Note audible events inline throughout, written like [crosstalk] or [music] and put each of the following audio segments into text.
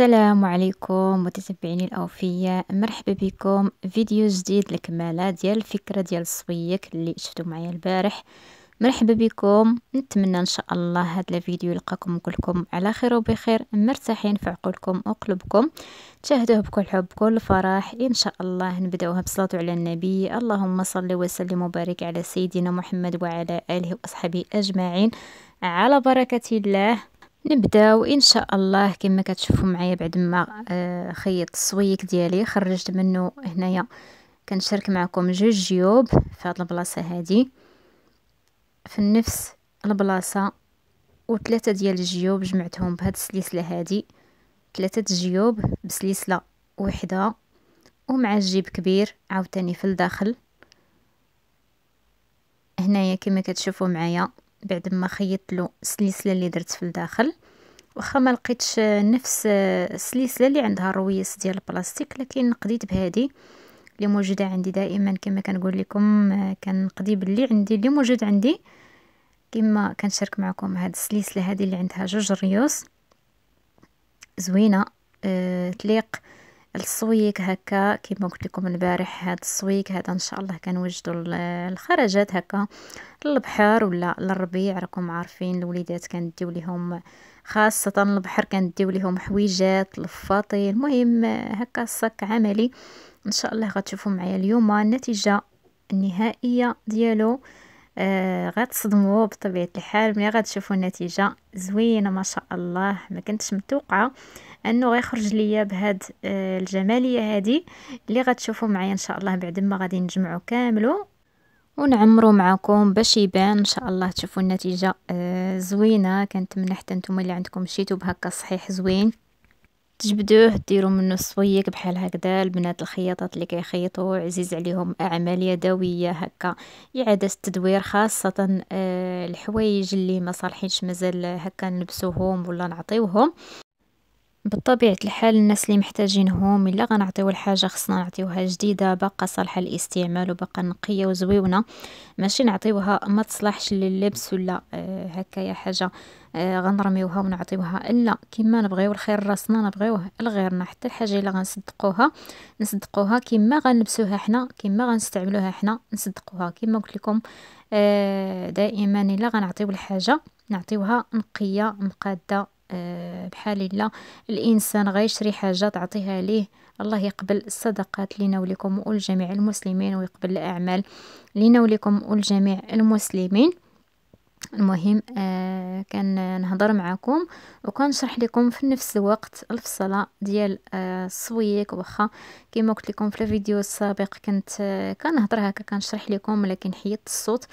السلام عليكم متتبعيني الاوفياء مرحبا بكم فيديو جديد لكماله ديال الفكره ديال الصويك اللي شفتو معايا البارح مرحبا بكم نتمنى ان شاء الله هذا الفيديو يلقاكم كلكم على خير وبخير مرتاحين في عقولكم وقلوبكم تشاهدوه بكل حب كل فرح ان شاء الله نبداوها بصلاه على النبي اللهم صل وسلم وبارك على سيدنا محمد وعلى اله واصحابه اجمعين على بركه الله نبداو ان شاء الله كما كتشوفوا معايا بعد ما آه، خيطت السويك ديالي خرجت منه هنايا كنشارك معكم جوج جيوب في هاد البلاصه هادي في نفس البلاصه وثلاثه ديال الجيوب جمعتهم بهاد السلسله هادي ثلاثه جيوب بسلسله وحده ومع جيب كبير عاوتاني في الداخل هنايا كما كتشوفوا معايا بعد ما خيطت له السلسله اللي درت في الداخل واخا ما لقيتش نفس السلسله اللي عندها الرويس ديال البلاستيك لكن قديت بهذه اللي موجوده عندي دائما كما كنقول لكم كنقضي باللي عندي اللي موجود عندي كما كنشارك معكم هاد السلسله هذه اللي عندها جوج ريوس زوينه أه تليق السويك هكا كيما قلت لكم البارح هذا السويك هذا ان شاء الله كنوجدوا الخرجات هكا للبحر ولا للربيع راكم عارفين الوليدات كنديو ليهم خاصه البحر كنديو ليهم حويجات لفاطي المهم هكا الصك عملي ان شاء الله غتشوفوا معايا اليوم النتيجه النهائيه ديالو آه غتصدموا بطبيعه الحال ملي غتشوفوا النتيجه زوينه ما شاء الله ما كنتش متوقعه انه غيخرج ليا بهاد آه، الجماليه هذه اللي غتشوفوا معايا ان شاء الله بعد ما غادي نجمعو كاملو ونعمرو معكم باش يبان ان شاء الله تشوفوا النتيجه آه زوينه كنتمنى حتى نتوما اللي عندكم مشيتو بهكا صحيح زوين تجبدوه ديروا منه صويك بحال هكذا البنات الخياطات اللي كيخيطوا عزيز عليهم اعمال يدويه هكا اعاده التدوير خاصه آه، الحوايج اللي ما صالحينش مازال هكا نلبسوهم ولا نعطيوهم بطبيعة الحال الناس اللي محتاجينهم الا غنعطيو الحاجة خصنا نعطيوها جديدة باقا صالحة للاستعمال وباقا نقية وزويونة ماشي نعطيوها ما تصلحش للبس ولا آه هكايا حاجة آه، غنرميوها ونعطيوها لا كما نبغيو الخير راسنا نبغيوه لغيرنا حتى الحاجة الا غنصدقوها نصدقوها كما غنلبسوها حنا كما غنستعملوها حنا نصدقوها كما قلت لكم آه، دائما الا غنعطيو الحاجة نعطيوها نقية مقادة آه، بحال لا الإنسان غيشري حاجة تعطيها ليه الله يقبل الصدقات لنا ولكم ولجميع المسلمين ويقبل الأعمال لنا ولكم ولجميع المسلمين المهم آه كان نهضر معكم وكنشرح لكم في نفس الوقت الفصلة ديال آه صويك واخا كما قلت لكم في الفيديو السابق كنت آه كنهضر هكا كنشرح لكم ولكن حيدت الصوت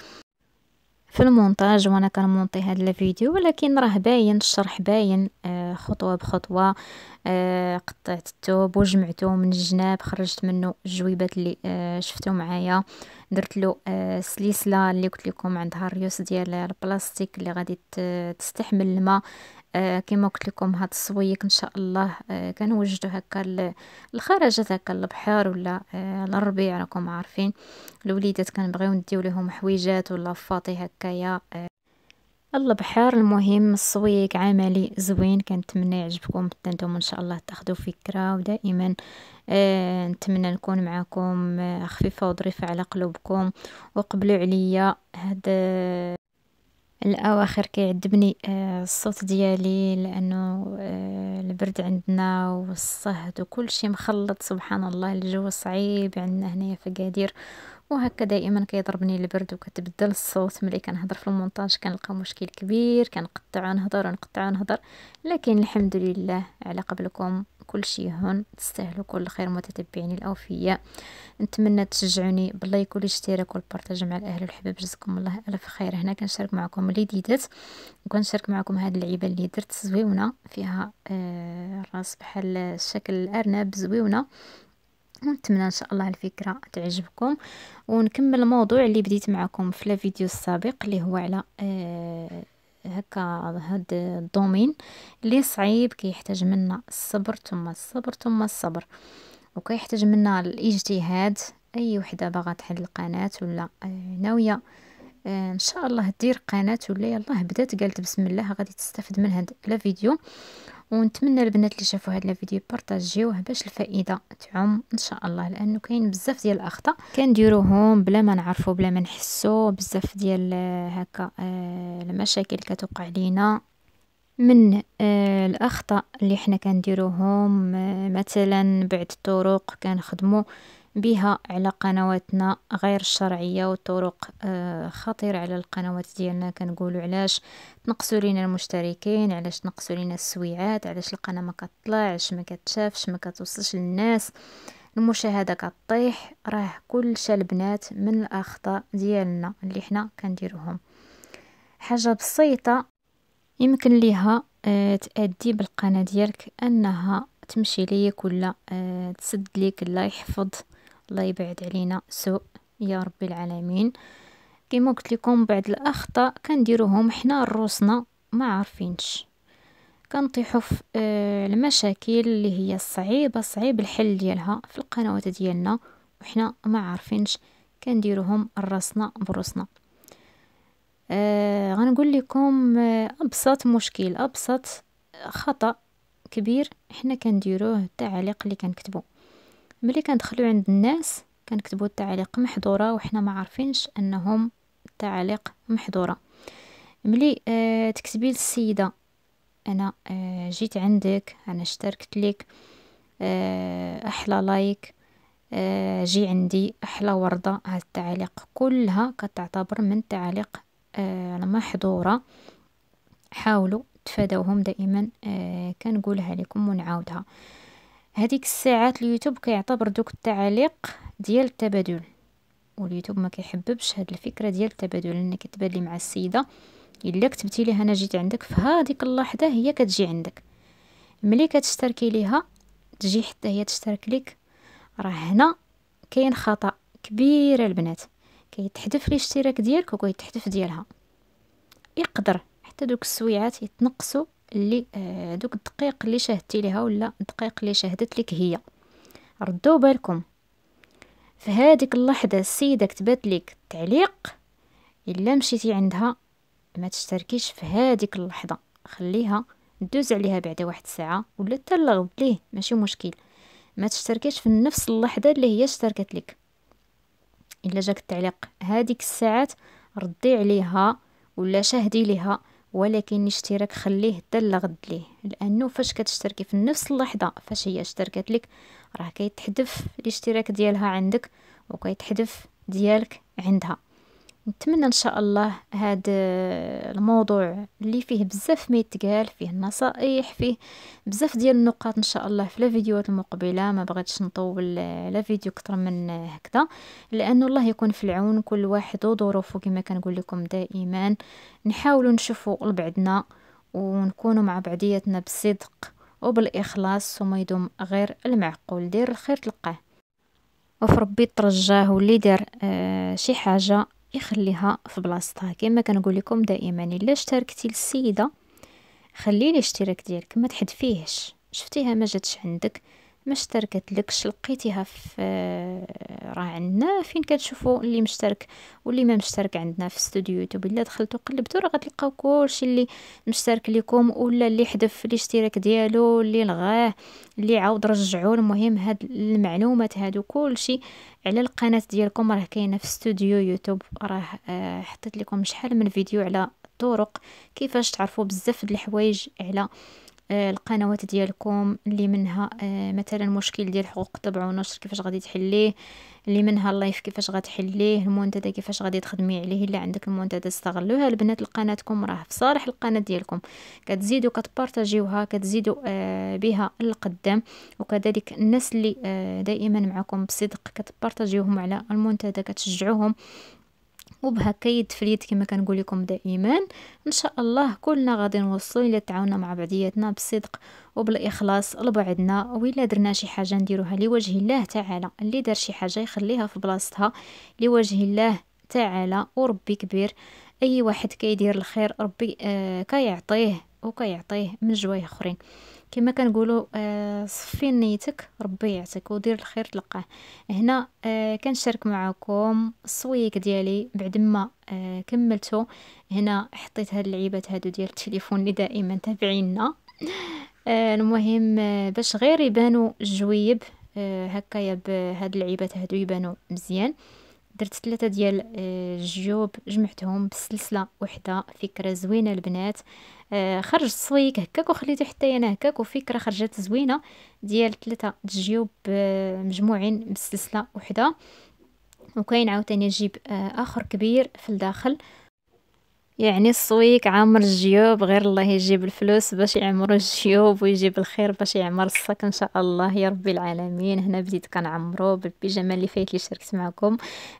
في المونتاج وانا كنمونطي هذا الفيديو ولكن راه باين الشرح باين آه، خطوه بخطوه آه، قطعت الثوب وجمعته من الجناب خرجت منه الجويبات اللي آه، شفتو معايا درت له السلسله اللي قلت لكم عندها الريوس ديال البلاستيك اللي غادي تستحمل الماء آه، كما قلت لكم هاد الصويك ان شاء الله آه، كنوجدو هكا الخرجات هكا البحر ولا آه، الربيع راكم عارفين الوليدات كنبغيو نديو لهم حويجات ولا فاطي هكايا البحر المهم الصويك عملي زوين كنتمنى يعجبكم حتى نتوما ان شاء الله تاخذوا فكره ودائما نتمنى نكون معكم خفيفه وظريفه على قلوبكم وقبلوا عليا هذا الأواخر كيعذبني آه، الصوت ديالي لأنه آه، البرد عندنا والصهد وكل شيء مخلط سبحان الله الجو صعيب عندنا هنايا في قادير وهكا دائما كيضربني البرد وكتبدل الصوت ملي كنهضر في المونتاج كنلقى مشكل كبير كنقطع نهضر ونقطع نهضر لكن الحمد لله على قبلكم كل شيء هون تستاهلوا كل خير متتبعين الاوفياء نتمنى تشجعوني باللايك والاشتراك والبارتاج مع الاهل والحباب جزاكم الله الف خير هنا كنشارك معكم ديدت وكنشارك معكم هذه اللعيبه اللي درت زويونه فيها الراس آه، بحال شكل الارنب زويونه ونتمنى ان شاء الله الفكره تعجبكم ونكمل الموضوع اللي بديت معكم في الفيديو السابق اللي هو على آه هكا هاد الدومين اللي صعيب كيحتاج منا الصبر ثم الصبر ثم الصبر وكيحتاج منا الاجتهاد اي وحده باغا تحل القناه ولا آه، ناويه ان شاء الله دير قناه ولا يلاه بدات قالت بسم الله غادي تستافد من هاد لا فيديو ونتمنى البنات اللي شافوا هاد الفيديو بارطاجيوه باش الفائده تعم ان شاء الله لانه كاين بزاف ديال الاخطاء كنديروهم بلا ما نعرفوا بلا ما نحسوا بزاف ديال آه، هكا آه، المشاكل كتوقع لينا من آه، الاخطاء اللي حنا كنديروهم مثلا بعد الطرق كنخدموا بها على قنواتنا غير الشرعية وطرق آه، خطيرة على القنوات ديالنا كنقولوا علاش تنقصوا لينا المشتركين علاش تنقصوا لينا السويعات علاش القناة ما كتطلعش ما كتشافش ما كتوصلش للناس المشاهدة كطيح راه كل البنات من الأخطاء ديالنا اللي حنا كنديروهم حاجة بسيطة يمكن ليها آه، تأدي بالقناة ديالك أنها تمشي ليك ولا آه، تسد ليك الله يحفظ الله يبعد علينا سوء يا رب العالمين كما قلت لكم بعض الاخطاء كنديروهم حنا روسنا ما عارفينش كنطيحوا في آه، المشاكل اللي هي صعيبه صعيب الحل ديالها في القنوات ديالنا وحنا ما عارفينش كنديروهم راسنا بروسنا آه غنقول لكم آه، ابسط مشكل ابسط خطا كبير حنا كنديروه التعليق اللي كنكتبو ملي كندخلو عند الناس كنكتبو التعاليق محظوره وحنا ما عارفينش انهم التعاليق محظوره ملي آه تكتبي للسيده انا آه جيت عندك انا اشتركت لك آه احلى لايك آه جي عندي احلى ورده هاد التعاليق كلها كتعتبر من تعاليق آه المحظوره حاولوا تفادوهم دائما آه كنقولها لكم ونعاودها هذيك الساعات اليوتيوب كيعتبر دوك التعليق ديال التبادل واليوتيوب ما كيحببش هاد الفكره ديال التبادل انك تبادلي مع السيده الا كتبتي ليها انا جيت عندك في هذيك اللحظه هي كتجي عندك ملي كتشتركي ليها تجي حتى هي تشترك لك راه هنا كاين خطا كبير البنات كيتحذف الاشتراك ديالك وكيتحذف ديالها يقدر حتى دوك السويعات يتنقصوا اللي آه، دوك الدقيق اللي شاهدتي ليها ولا الدقيق اللي شاهدت لك هي ردوا بالكم في هذيك اللحظه السيده كتبت لك تعليق الا مشيتي عندها ما تشتركيش في هذيك اللحظه خليها دوز عليها بعد واحد الساعه ولا حتى الغد ليه ماشي مشكل ما تشتركيش في نفس اللحظه اللي هي اشتركت لك الا جاك التعليق هذيك الساعات ردي عليها ولا شاهدي ليها ولكن الاشتراك خليه حتى لغد ليه لانه فاش كتشتركي في نفس اللحظه فاش هي اشتركت لك راه كيتحذف الاشتراك ديالها عندك وكيتحذف ديالك عندها نتمنى ان شاء الله هذا آه، الموضوع اللي فيه بزاف ما يتقال فيه النصائح فيه بزاف ديال النقاط ان شاء الله في الفيديوهات المقبله ما بغيتش نطول آه، لا فيديو اكثر من آه، هكذا لانه الله يكون في العون كل واحد وظروفه كما كنقول لكم دائما نحاولوا نشوفوا لبعضنا ونكونوا مع بعضياتنا بالصدق وبالاخلاص وما يدوم غير المعقول دير الخير تلقاه وفي ربي ترجاه واللي دار آه شي حاجه يخليها في بلاصتها كما كنقول لكم دائما الا اشتركتي للسيده خلي الاشتراك ديالك ما تحذفيهش شفتيها ما جاتش عندك ما اشتركت لكش لقيتيها في آه، راه عندنا فين كتشوفوا اللي مشترك واللي ما مشترك عندنا في استوديو يوتيوب الا دخلتوا قلبتوا راه غتلقاو كلشي اللي مشترك لكم ولا اللي حذف الاشتراك ديالو اللي لغاه اللي عاود رجعوا المهم هاد المعلومات هادو كلشي على القناه ديالكم راه كاينه في استوديو يوتيوب راه آه، حطيت لكم شحال من فيديو على الطرق كيفاش تعرفوا بزاف د الحوايج على آه، القنوات ديالكم اللي منها آه، مثلا مشكل ديال حقوق طبع ونشر كيفاش غادي تحليه اللي منها اللايف كيفاش تحليه المنتدى كيفاش غادي تخدمي عليه الا عندك المنتدى استغلوها البنات لقناتكم راه في صالح القناه ديالكم كتزيدوا كتبارطاجيوها كتزيدوا آه، بها القدام وكذلك الناس اللي دائما معكم بصدق كتبارطاجيوهم على المنتدى كتشجعوهم وبهكا يتفليت كما كنقول لكم دائما ان شاء الله كلنا غادي نوصلوا الى التعاون مع بعضياتنا بالصدق وبالاخلاص لبعضنا وإلا درنا شي حاجه نديروها لوجه الله تعالى اللي دار شي حاجه يخليها في بلاصتها لوجه الله تعالى وربي كبير اي واحد كيدير الخير ربي آه كيعطيه وكيعطيه من جوايه اخرين كما كنقولوا آه، صفي نيتك ربي يعطيك ودير الخير تلقاه هنا آه، كنشارك معكم السويك ديالي بعد ما آه، كملته هنا حطيت هاد اللعيبات هادو ديال التليفون اللي دائما تابعينا المهم باش غير يبانو الجويب هكايا بهاد اللعيبات هادو يبانو مزيان آه درت ثلاثة ديال الجيوب آه، جمعتهم بسلسلة وحدة فكرة زوينة البنات خرج آه، خرجت صويك هكاك وخليته حتى انا هكاك وفكرة خرجت زوينة ديال ثلاثة جيوب آه، مجموعين بسلسلة وحدة وكاين عاوتاني جيب اخر كبير في الداخل يعني الصويك عامر الجيوب غير الله يجيب الفلوس باش يعمر الجيوب ويجيب الخير باش يعمر الصك ان شاء الله يا ربي العالمين هنا بديت كنعمرو بالبيجامه اللي فايت اللي شاركت معكم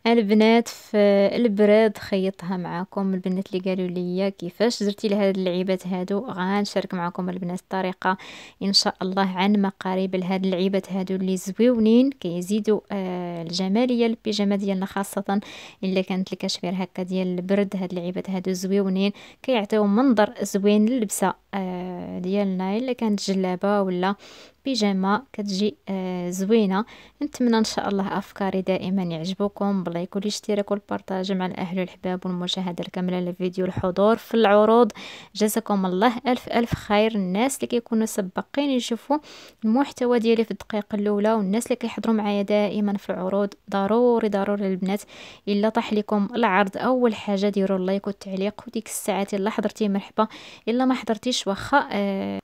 البنات في البراد خيطها معكم البنات اللي قالوا لي كيفاش درتي لهاد اللعيبات هادو غنشارك معكم البنات الطريقه ان شاء الله عن مقاريب لهاد اللعيبات هادو اللي زويونين كيزيدوا آه الجماليه البيجامه ديالنا خاصه الا كانت الكشمير هكا ديال البرد هاد اللعيبات هادو زويونين كيعطيو منظر زوين للبسة آه، ديال نايل الا كانت جلابه ولا بيجاما كتجي آه، زوينه نتمنى ان شاء الله افكاري دائما يعجبكم بلايك والاشتراك والبارطاج مع الاهل والحباب والمشاهده الكامله للفيديو الحضور في العروض جزاكم الله الف الف خير الناس اللي كيكونوا سباقين يشوفوا المحتوى ديالي في الدقيقه الاولى والناس اللي كيحضروا معايا دائما في العروض ضروري ضروري البنات الا طاح لكم العرض اول حاجه ديروا اللايك والتعليق وديك الساعات الا حضرتي مرحبا الا ما حضرتيش واخا آه،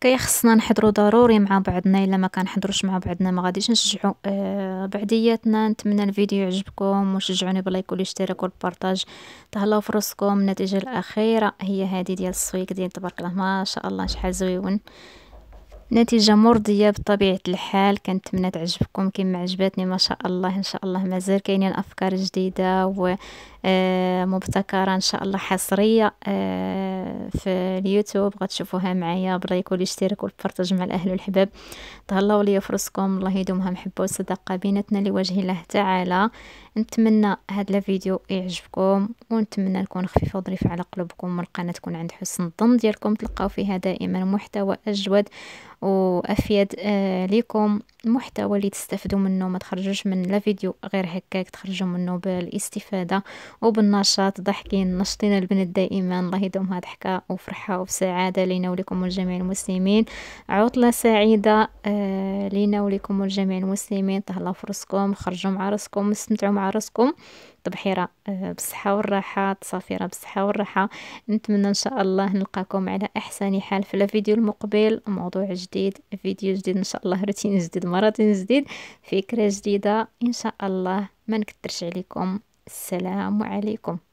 كيخصنا نحضروا ضروري مع بعضنا الا ما كنحضروش مع بعضنا ما غاديش نشجعوا آه، بعدياتنا نتمنى الفيديو يعجبكم وشجعوني بلايك والاشتراك والبارطاج تهلاو في راسكم النتيجه الاخيره هي هذه ديال السويك ديال تبارك الله ما شاء الله شحال زويون نتيجة مرضية بطبيعة الحال كنتمنى تعجبكم كما عجبتني ما شاء الله ان شاء الله مازال كاينين افكار جديدة و آه، مبتكرة ان شاء الله حصرية آه، في اليوتيوب غتشوفوها معايا بلايك والاشتراك والبارطاج مع الاهل والحباب تهلاو ليا فرصكم الله يدومها محبة وصدقة بيناتنا لوجه الله تعالى نتمنى هاد الفيديو يعجبكم ونتمنى نكون خفيفة وظريفة على قلوبكم والقناة تكون عند حسن الظن ديالكم تلقاو فيها دائما محتوى اجود وافيد آه، ليكم المحتوى اللي تستفدوا منه ما تخرجوش من لا فيديو غير هكاك تخرجوا منه بالاستفاده وبالنشاط ضحكين نشطين البنات دائما الله يدومها ضحكه وفرحه وسعاده لينا ولكم ولجميع المسلمين عطله سعيده آه لينا ولكم ولجميع المسلمين تهلاو فرصكم خرجوا مع راسكم استمتعوا مع راسكم التبحيرة آه، بالصحة والراحة تصافيرة بالصحة والراحة نتمنى إن شاء الله نلقاكم على أحسن حال في الفيديو المقبل موضوع جديد فيديو جديد إن شاء الله [laughs] روتين جديد مراتين جديد فكرة جديدة إن شاء الله ما نكترش عليكم السلام عليكم